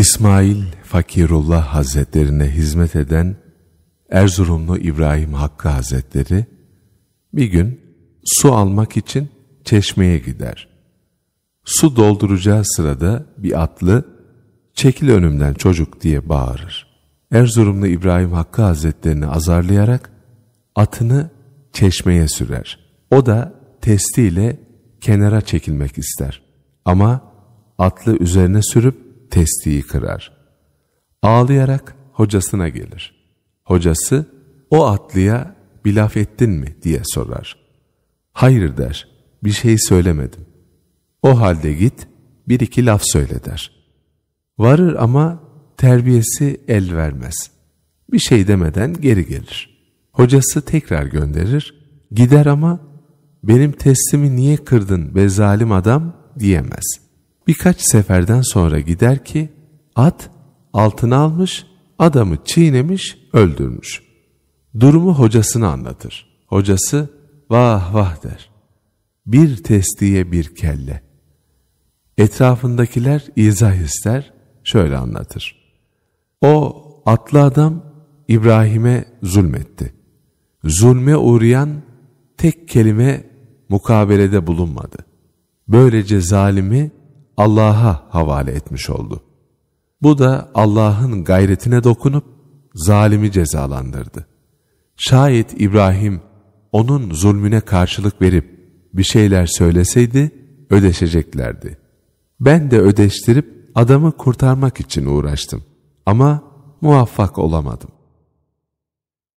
İsmail Fakirullah Hazretlerine hizmet eden Erzurumlu İbrahim Hakkı Hazretleri bir gün su almak için çeşmeye gider. Su dolduracağı sırada bir atlı çekil önümden çocuk diye bağırır. Erzurumlu İbrahim Hakkı Hazretlerini azarlayarak atını çeşmeye sürer. O da testiyle kenara çekilmek ister. Ama atlı üzerine sürüp testiyi kırar. Ağlayarak hocasına gelir. Hocası, o atlıya bir laf ettin mi diye sorar. Hayır der, bir şey söylemedim. O halde git, bir iki laf söyle der. Varır ama terbiyesi el vermez. Bir şey demeden geri gelir. Hocası tekrar gönderir, gider ama benim testimi niye kırdın be zalim adam diyemez. Birkaç seferden sonra gider ki at altın almış, adamı çiğnemiş, öldürmüş. Durumu hocasına anlatır. Hocası vah vah der. Bir testiye bir kelle. Etrafındakiler izah ister, şöyle anlatır. O atlı adam İbrahim'e zulmetti. Zulme uğrayan tek kelime mukabelede bulunmadı. Böylece zalimi Allah'a havale etmiş oldu. Bu da Allah'ın gayretine dokunup zalimi cezalandırdı. Şayet İbrahim onun zulmüne karşılık verip bir şeyler söyleseydi ödeşeceklerdi. Ben de ödeştirip adamı kurtarmak için uğraştım ama muvaffak olamadım.